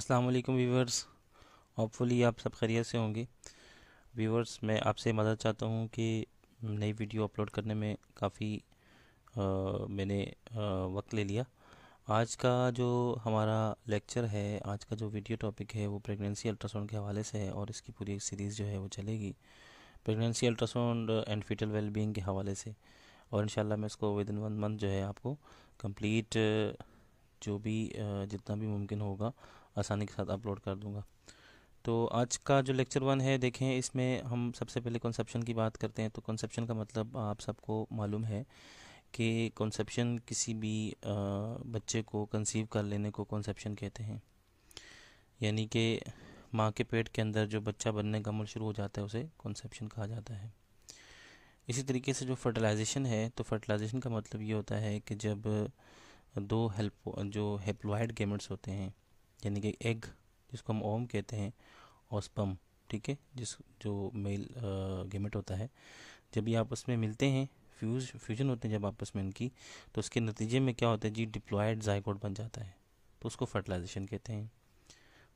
अस्सलाम वालेकुम viewers hopefully आप सब खैरियत से होंगे व्यूवर्स मैं आपसे मदद चाहता हूँ कि नई वीडियो अपलोड करने में काफ़ी मैंने आ, वक्त ले लिया आज का जो हमारा लेक्चर है आज का जो वीडियो टॉपिक है वो प्रेगनेंसी अल्ट्रासाउंड के हवाले से है और इसकी पूरी एक सीरीज़ जो है वो चलेगी pregnancy ultrasound and foetal wellbeing के हवाले से और इन मैं इसको विद इन वन मंथ जो है आपको कम्प्लीट जो भी जितना भी मुमकिन होगा आसानी के साथ अपलोड कर दूँगा तो आज का जो लेक्चर वन है देखें इसमें हम सबसे पहले कॉन्सेप्शन की बात करते हैं तो कॉन्सेप्शन का मतलब आप सबको मालूम है कि कॉन्सेप्शन किसी भी बच्चे को कंसीव कर लेने को कॉन्सेप्शन कहते हैं यानी कि माँ के पेट के अंदर जो बच्चा बनने का अमल शुरू हो जाता है उसे कॉन्सेप्शन कहा जाता है इसी तरीके से जो फर्टिलाइजेशन है तो फर्टिलाइजेशन का मतलब ये होता है कि जब दो हेल्प जो हेप्लॉइड गेमेट्स होते हैं यानी कि एग जिसको हम ओम कहते हैं और स्पम ठीक है जिस जो मेल गेमेट होता है जब ये आपस में मिलते हैं फ्यूज फ्यूजन होते हैं जब आपस में इनकी तो उसके नतीजे में क्या होता है जी डिप्लॉयड जायकोड बन जाता है तो उसको फर्टिलाइजेशन कहते हैं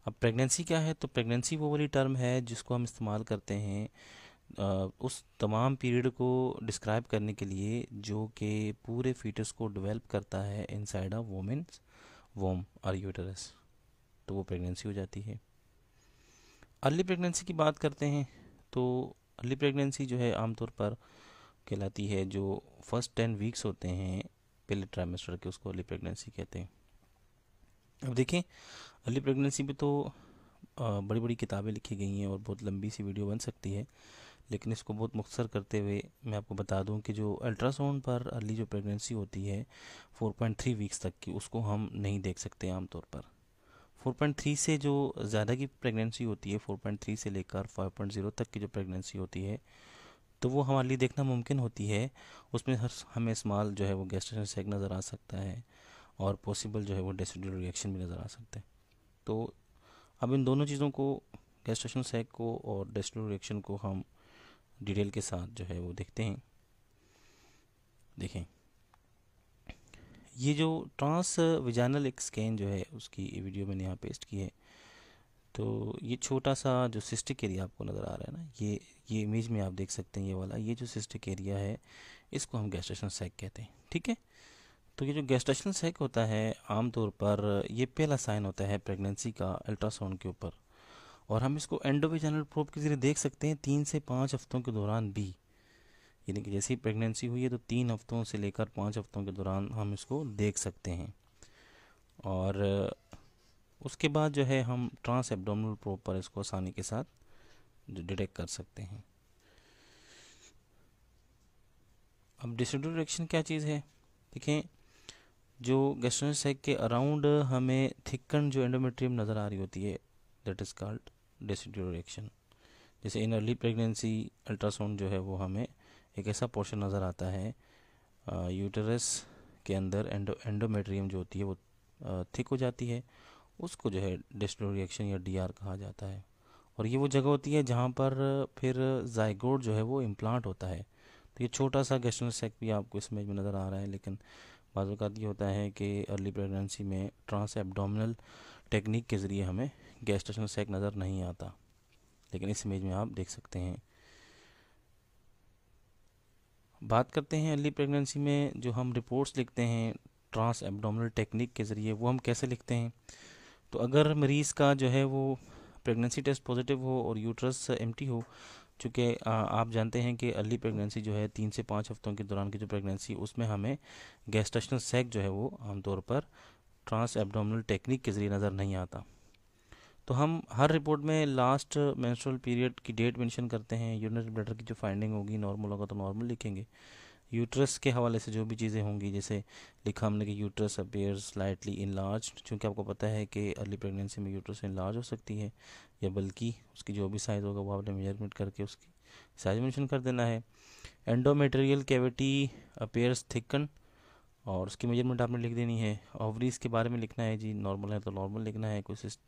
अब प्रेगनेंसी क्या है तो प्रेगनेंसी वो वाली टर्म है जिसको हम इस्तेमाल करते हैं उस तमाम पीरियड को डिस्क्राइब करने के लिए जो कि पूरे फीटस को डेवलप करता है इनसाइड अ वोमेंस वोम और यूटरस तो वो प्रेगनेंसी हो जाती है अर्ली प्रेगनेंसी की बात करते हैं तो अर्ली प्रेगनेंसी जो है आमतौर पर कहलाती है जो फर्स्ट टेन वीक्स होते हैं पहले ट्राइमेस्टर के उसको अर्ली प्रेगनेंसी कहते हैं अब देखें अर्ली प्रेगनेंसी में तो बड़ी बड़ी किताबें लिखी गई हैं और बहुत लंबी सी वीडियो बन सकती है लेकिन इसको बहुत मुख्तर करते हुए मैं आपको बता दूं कि जो अल्ट्रासाउंड पर अर्ली जो प्रेगनेंसी होती है 4.3 वीक्स तक की उसको हम नहीं देख सकते आमतौर पर 4.3 से जो ज़्यादा की प्रेगनेंसी होती है 4.3 से लेकर 5.0 तक की जो प्रेगनेंसी होती है तो वो हमारे लिए देखना मुमकिन होती है उसमें हर हमें स्मॉल जो है वो गैस्ट्रेशन सेक नज़र आ सकता है और पॉसिबल जो है वो डेसिड्यूल रिएक्शन भी नज़र आ सकते हैं तो अब इन दोनों चीज़ों को गैस्ट्रेशन सेक को और डेस्टल रिएक्शन को हम डिटेल के साथ जो है वो देखते हैं देखें ये जो ट्रांस विजानल एक स्कैन जो है उसकी वीडियो मैंने यहाँ पेस्ट की है तो ये छोटा सा जो सिस्टिक एरिया आपको नज़र आ रहा है ना ये ये इमेज में आप देख सकते हैं ये वाला ये जो सिस्टिक एरिया है इसको हम गैस्ट्रेशन सैक कहते हैं ठीक है तो ये जो गैस्ट्रेशन सैक होता है आमतौर पर ये पहला साइन होता है प्रेगनेंसी का अल्ट्रासाउंड के ऊपर और हम इसको एंडोविजानल प्रोप के ज़रिए देख सकते हैं तीन से पाँच हफ्तों के दौरान भी यानी कि जैसे ही प्रेगनेंसी हुई है तो तीन हफ्तों से लेकर पाँच हफ्तों के दौरान हम इसको देख सकते हैं और उसके बाद जो है हम ट्रांस एब्डोमिनल प्रो पर इसको आसानी के साथ डिटेक्ट कर सकते हैं अब डिसिडल क्या चीज़ है देखें जो है के अराउंड हमें थिक्कन जो एंडोमेट्रियम नज़र आ रही होती है दैट इज़ कॉल्ड डेसिड्यूल जैसे इन अर्ली प्रेगनेंसी अल्ट्रासाउंड जो है वो हमें एक ऐसा पोर्शन नज़र आता है यूटरस के अंदर एंडो एंडोमेट्रियम जो होती है वो थिक हो जाती है उसको जो है डिस्टो रिएक्शन या डी कहा जाता है और ये वो जगह होती है जहाँ पर फिर जायगोड जो है वो इम्प्लांट होता है तो ये छोटा सा गेस्टनल सेक भी आपको इस इमेज में नज़र आ रहा है लेकिन बाज़ात ये होता है कि अर्ली प्रेगनेंसी में ट्रांस एबडामिनल टेक्निक के ज़रिए हमें गेस्टेशनल सेक नज़र नहीं आता लेकिन इस इमेज में आप देख सकते हैं बात करते हैं अर्ली प्रेगनेंसी में जो हम रिपोर्ट्स लिखते हैं ट्रांस एबडोमिनल टेक्निक के ज़रिए वो हम कैसे लिखते हैं तो अगर मरीज़ का जो है वो प्रेगनेंसी टेस्ट पॉजिटिव हो और यूट्रस एम हो चूँकि आप जानते हैं कि अर्ली प्रेगनेंसी जो है तीन से पाँच हफ्तों के दौरान की जो प्रेगनेंसी उसमें हमें गैस्ट्रेशनल सेक जो है वो आमतौर पर ट्रांस एबडोमिनल टेक्निक के ज़रिए नज़र नहीं आता तो हम हर रिपोर्ट में लास्ट मेंस्ट्रुअल पीरियड की डेट मेंशन करते हैं यूनिट ब्लडर की जो फाइंडिंग होगी नॉर्मल होगा तो नॉर्मल लिखेंगे यूट्रस के हवाले से जो भी चीज़ें होंगी जैसे लिखा हमने कि uterus appears slightly enlarged चूँकि आपको पता है कि अर्ली प्रेगनेंसी में यूट्रस इन लार्ज हो सकती है या बल्कि उसकी जो भी साइज़ होगा वो आपने मेजरमेंट करके उसकी साइज मेंशन कर देना है एंडोमेटेरियल कैविटी अपेयर्स थिकन और उसकी मेजरमेंट आपने लिख देनी है ओवरीज के बारे में लिखना है जी नॉर्मल है तो नॉर्मल लिखना है कोई सिस्ट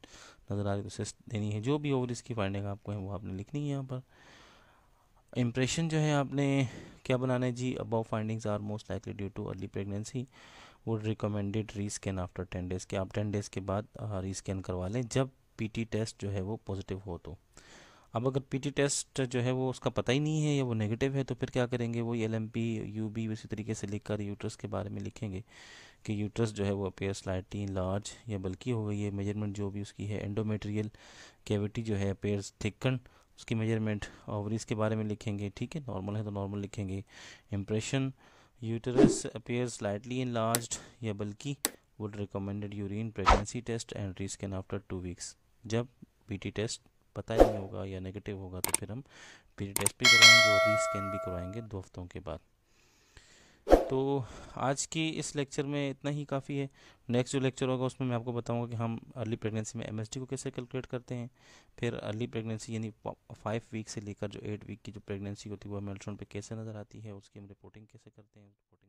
नज़र आ रही तो सिस्ट देनी है जो भी ओवरीज की फाइंडिंग आपको है वो आपने लिखनी है यहाँ पर इम्प्रेशन जो है आपने क्या बनाना है जी above findings are most likely due to early pregnancy would recommended rescan after ten days के आप टेन डेज़ के बाद री स्कैन करवा लें जब पी टेस्ट जो है वो पॉजिटिव हो तो अब अगर टी टेस्ट जो है वो उसका पता ही नहीं है या वो नेगेटिव है तो फिर क्या करेंगे वो L M P U B उसी तरीके से लिखकर यूट्रस के बारे में लिखेंगे कि यूट्रस जो है वो अपेयर स्लाइटली लार्ज या बल्कि हो गई है मेजरमेंट जो भी उसकी है एंडोमेटेरियल कैविटी जो है अपेयर्स थिकन उसकी मेजरमेंट ओवरीज के बारे में लिखेंगे ठीक है नॉर्मल है तो नॉर्मल लिखेंगे impression uterus appear slightly in या बल्कि would recommended urine pregnancy test and an after two weeks जब पी टेस्ट पता ही नहीं होगा या नेगेटिव होगा तो फिर हम पीरियड टेस्ट भी करवाएंगे और रीस्कैन भी करवाएंगे दो हफ्तों के बाद तो आज की इस लेक्चर में इतना ही काफ़ी है नेक्स्ट जो लेक्चर होगा उसमें मैं आपको बताऊंगा कि हम अर्ली प्रेगनेंसी में एमएसडी को कैसे कैलकुलेट करते हैं फिर अर्ली प्रेगनेंसी यानी फाइव वीक से लेकर जो एट वीक की जो प्रेगनेंसी होती है वो मेल्ट्रॉन पे कैसे नज़र आती है उसकी हम रिपोर्टिंग कैसे करते हैं